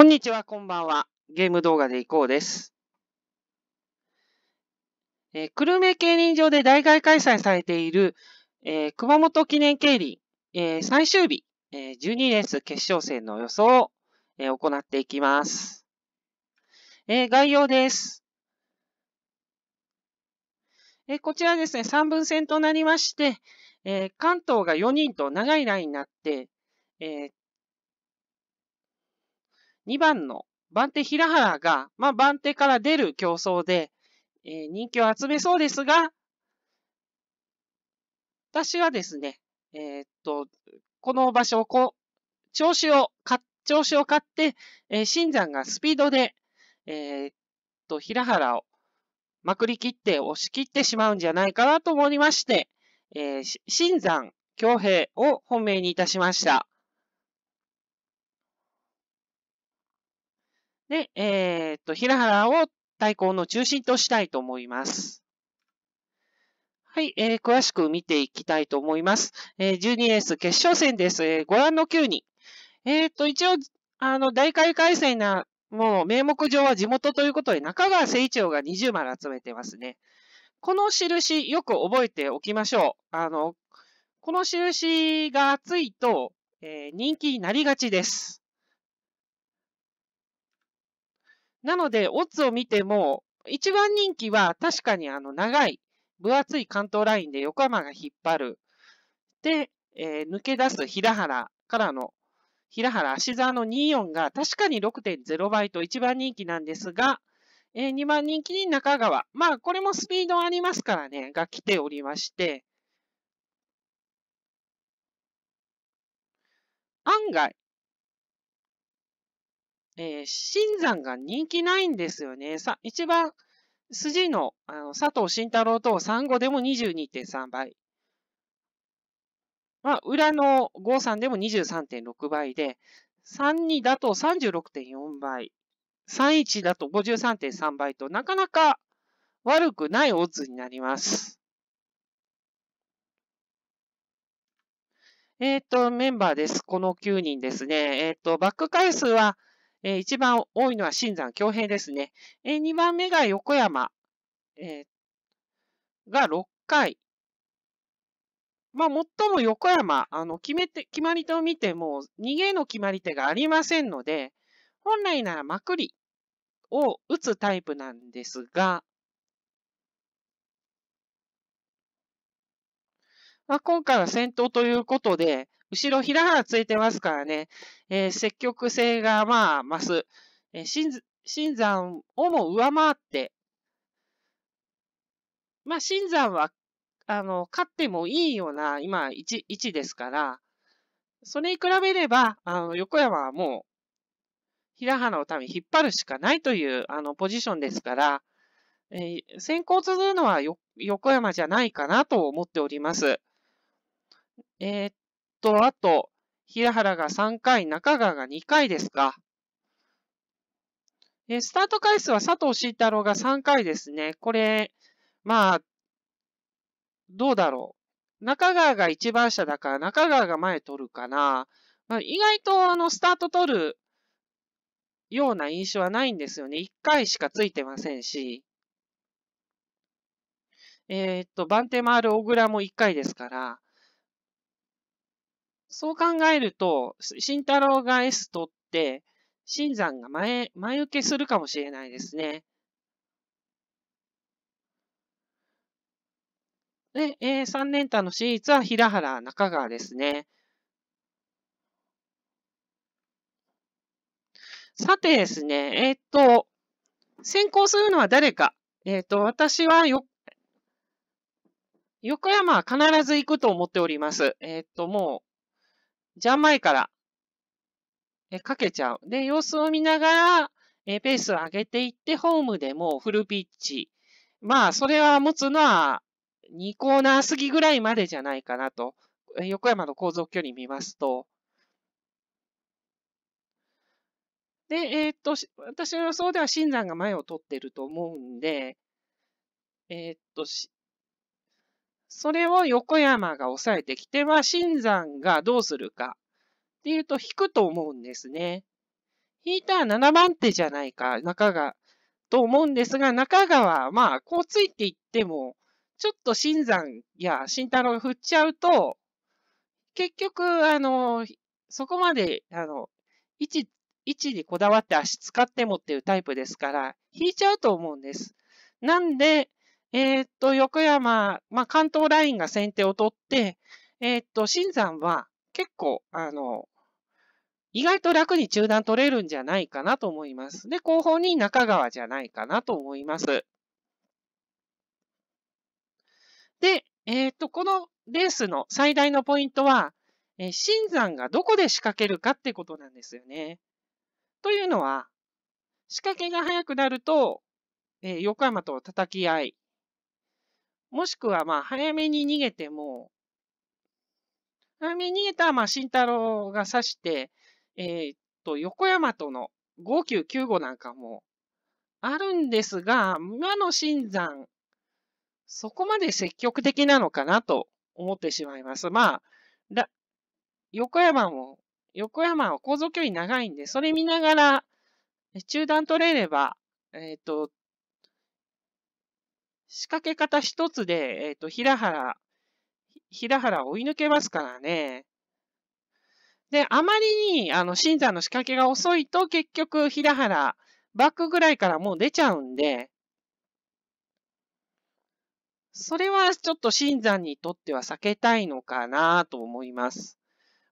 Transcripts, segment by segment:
こんにちは、こんばんは。ゲーム動画でいこうです。えー、久留米競輪場で大会開催されている、えー、熊本記念競輪、えー、最終日、え12レース決勝戦の予想を、え行っていきます。え概要です。えこちらですね、3分戦となりまして、え関東が4人と長いラインになって、え2番の番手平原が、まあ、番手から出る競争で、えー、人気を集めそうですが、私はですね、えー、っと、この場所をこう、調子を、か、調子を買って、えー、新山がスピードで、えー、っと、平原をまくり切って押し切ってしまうんじゃないかなと思いまして、えー、新山強兵を本命にいたしました。で、えー、っと、平原を対抗の中心としたいと思います。はい、えー、詳しく見ていきたいと思います。えー、12レース決勝戦です。えー、ご覧の9人。えっと、一応、あの、大会開催な、もう名目上は地元ということで、中川誠一郎が20丸集めてますね。この印、よく覚えておきましょう。あの、この印が厚いと、えー、人気になりがちです。なので、オッズを見ても、一番人気は確かにあの長い、分厚い関東ラインで横浜が引っ張る。で、えー、抜け出す平原からの、平原足沢の24が確かに6.0倍と一番人気なんですが、えー、2番人気に中川。まあ、これもスピードありますからね、が来ておりまして、案外、えー、新山が人気ないんですよね。さ、一番筋のあの佐藤慎太郎と産後でも22.3倍。まあ、裏の5んでも23.6倍で、32だと36.4倍、31だと53.3倍となかなか悪くないオッズになります。えっ、ー、と、メンバーです。この9人ですね。えっ、ー、と、バック回数はえー、一番多いのは新山京平ですね。えー、2番目が横山、えー、が6回。まあ、最も横山、あの、決めて、決まり手を見ても、逃げの決まり手がありませんので、本来ならまくりを打つタイプなんですが、まあ、今回は先頭ということで、後ろ、平原ついてますからね、えー、積極性がまあ増す。えー、新山をも上回って、まあ、新山は、あの、勝ってもいいような、今、位置ですから、それに比べれば、あの、横山はもう、平原のために引っ張るしかないという、あの、ポジションですから、えー、先行するのは横山じゃないかなと思っております。えー、と、あと、平原が3回、中川が2回ですか。えスタート回数は佐藤慎太郎が3回ですね。これ、まあ、どうだろう。中川が1番車だから、中川が前取るかな。まあ、意外とあの、スタート取るような印象はないんですよね。1回しかついてませんし。えー、っと、番手回る小倉も1回ですから、そう考えると、慎太郎が S 取って、新山が前、前受けするかもしれないですね。で、えー、3連単のーツは平原、中川ですね。さてですね、えー、っと、先行するのは誰か。えー、っと、私はよ、横山は必ず行くと思っております。えっと、もう、ジャンマイから、えかけちゃう。で、様子を見ながら、えペースを上げていって、ホームでもフルピッチ。まあ、それは持つのは、2コーナー過ぎぐらいまでじゃないかなと。横山の航続距離見ますと。で、えー、っと、私の予想では新山が前を取ってると思うんで、えー、っと、それを横山が抑えてきては、新山がどうするかっていうと引くと思うんですね。引いたら7番手じゃないか、中川、と思うんですが、中川、まあ、こうついていっても、ちょっと新山や新太郎が振っちゃうと、結局、あの、そこまで、あの、位置、位置にこだわって足使ってもっていうタイプですから、引いちゃうと思うんです。なんで、えっ、と、横山、まあ、関東ラインが先手を取って、えっ、と、新山は結構、あの、意外と楽に中断取れるんじゃないかなと思います。で、後方に中川じゃないかなと思います。で、えっ、と、このレースの最大のポイントは、えー、新山がどこで仕掛けるかってことなんですよね。というのは、仕掛けが早くなると、えー、横山と叩き合い、もしくは、まあ、早めに逃げても、早めに逃げたら、まあ、慎太郎が刺して、えー、っと、横山との5995なんかもあるんですが、今の新山、そこまで積極的なのかなと思ってしまいます。まあ、だ横山も、横山は構造距離長いんで、それ見ながら、中断取れれば、えっ、と、仕掛け方一つで、えっ、ー、と、平原、平原を追い抜けますからね。で、あまりに、あの、新山の仕掛けが遅いと、結局、平原、バックぐらいからもう出ちゃうんで、それはちょっと新山にとっては避けたいのかなと思います。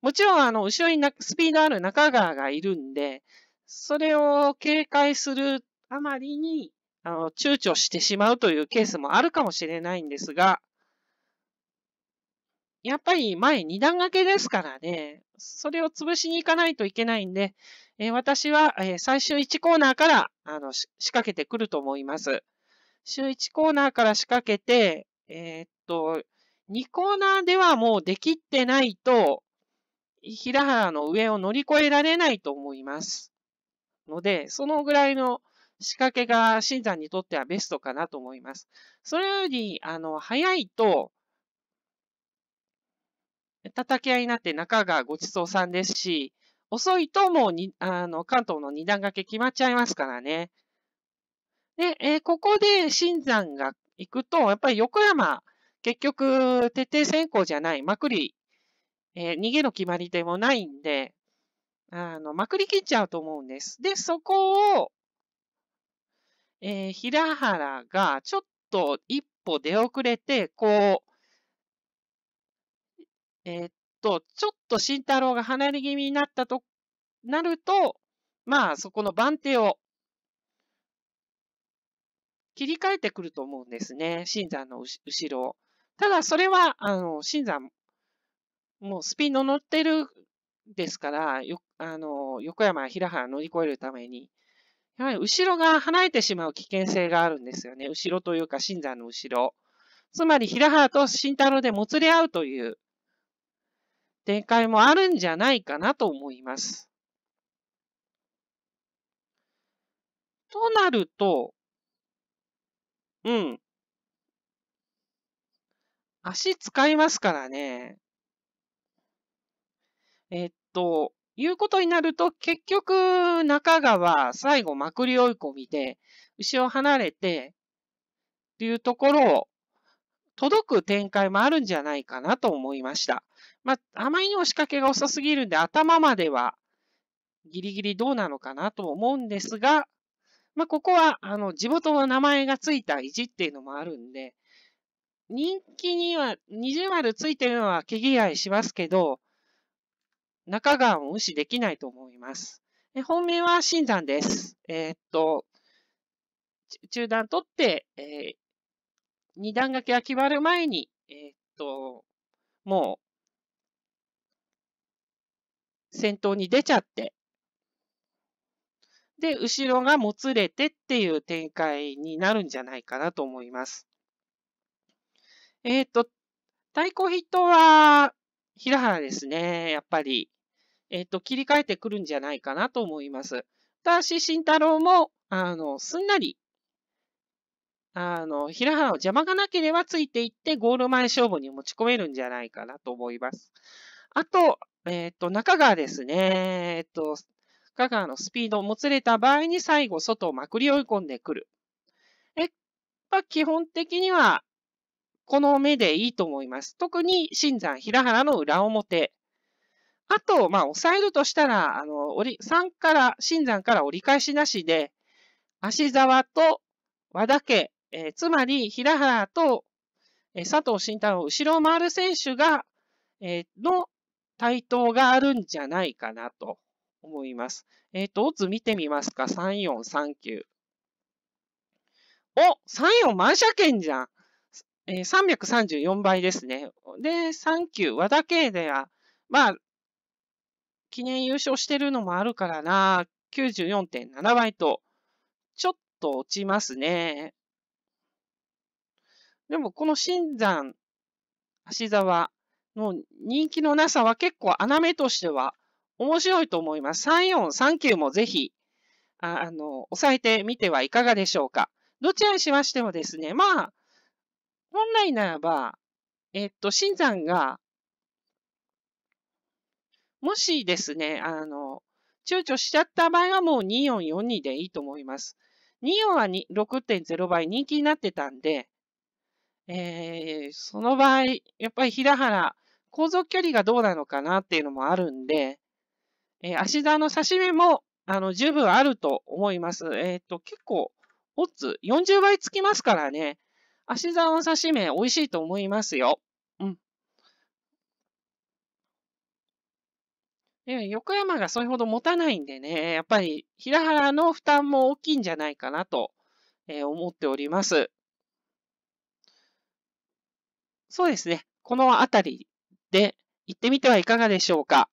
もちろん、あの、後ろにスピードある中川がいるんで、それを警戒するあまりに、あの、躊躇してしまうというケースもあるかもしれないんですが、やっぱり前二段掛けですからね、それを潰しに行かないといけないんで、えー、私は、えー、最終1コーナーからあの仕掛けてくると思います。週1コーナーから仕掛けて、えー、っと、2コーナーではもうできってないと、平原の上を乗り越えられないと思います。ので、そのぐらいの仕掛けが新山にとってはベストかなと思います。それより、あの、早いと、叩き合いになって中がごちそうさんですし、遅いともうに、あの、関東の二段掛け決まっちゃいますからね。で、えー、ここで新山が行くと、やっぱり横山、結局、徹底先行じゃない、まくり、えー、逃げの決まり手もないんで、あの、まくり切っちゃうと思うんです。で、そこを、えー、平原がちょっと一歩出遅れて、こう、えー、っと、ちょっと慎太郎が離れ気味になったと、なると、まあ、そこの番手を切り替えてくると思うんですね。新山の後ろを。ただ、それは、あの、新山、もうスピンの乗ってるですから、よあの横山、平原乗り越えるために、やはり後ろが離れてしまう危険性があるんですよね。後ろというか、新山の後ろ。つまり、平原と慎太郎でもつれ合うという展開もあるんじゃないかなと思います。となると、うん。足使いますからね。えっと、いうことになると、結局、中川、最後、まくり追い込みで、後ろ離れて、っていうところを、届く展開もあるんじゃないかなと思いました。まあ、あまりにも仕掛けが遅すぎるんで、頭までは、ギリギリどうなのかなと思うんですが、まあ、ここは、あの、地元の名前がついた意地っていうのもあるんで、人気には、二重丸ついてるのは毛嫌いしますけど、中川を無視できないと思います。え本命は新山です。えー、っと、中段取って、えー、二段掛けが決まる前に、えー、っと、もう、先頭に出ちゃって、で、後ろがもつれてっていう展開になるんじゃないかなと思います。えっ、と、対抗ットは、平原ですね、やっぱり。えっと、切り替えてくるんじゃないかなと思います。ただし、慎太郎も、あの、すんなり、あの、平原を邪魔がなければついていって、ゴール前勝負に持ち込めるんじゃないかなと思います。あと、えっ、と、中川ですね。えっ、と、中川のスピードをもつれた場合に最後、外をまくり追い込んでくる。え、っぱ、基本的には、この目でいいと思います。特に、新山、平原の裏表。あと、まあ、押さえるとしたら、あの、折り、3から、新山から折り返しなしで、足沢と和田家、えー、つまり平原と、えー、佐藤慎太郎、後ろを回る選手が、えー、の対等があるんじゃないかなと思います。えっ、ー、と、オッ見てみますか。3、4、3、9。お !3、4満車券じゃん。えー、334倍ですね。で、3、9、和田家では、まあ、記念優勝してるのもあるからな、94.7倍と、ちょっと落ちますね。でもこの新山、芦沢の人気のなさは結構穴目としては面白いと思います。3439もぜひ、あの、抑えてみてはいかがでしょうか。どちらにしましてもですね、まあ、本来ならば、えっと、新山がもしですね、あの、躊躇しちゃった場合はもう2442でいいと思います。24は6.0倍人気になってたんで、えー、その場合、やっぱり平原、航続距離がどうなのかなっていうのもあるんで、えー、足座の差し目も、あの、十分あると思います。えっ、ー、と、結構、オッズ40倍つきますからね、足座の差し目美味しいと思いますよ。うん。え横山がそれほど持たないんでね、やっぱり平原の負担も大きいんじゃないかなと、え思っております。そうですね。このあたりで行ってみてはいかがでしょうか。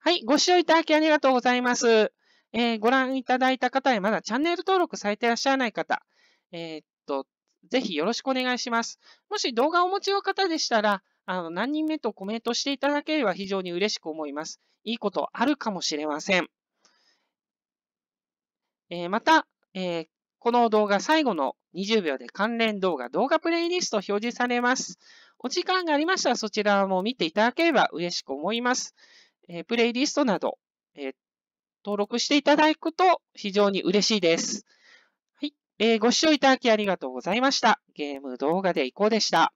はい、ご視聴いただきありがとうございます。えー、ご覧いただいた方へまだチャンネル登録されていらっしゃらない方、えー、っと、ぜひよろしくお願いします。もし動画をお持ちの方でしたら、あの、何人目とコメントしていただければ非常に嬉しく思います。いいことあるかもしれません。えー、また、えー、この動画最後の20秒で関連動画、動画プレイリスト表示されます。お時間がありましたらそちらも見ていただければ嬉しく思います。えー、プレイリストなど、え登録していただくと非常に嬉しいです。はい、えご視聴いただきありがとうございました。ゲーム動画でいこうでした。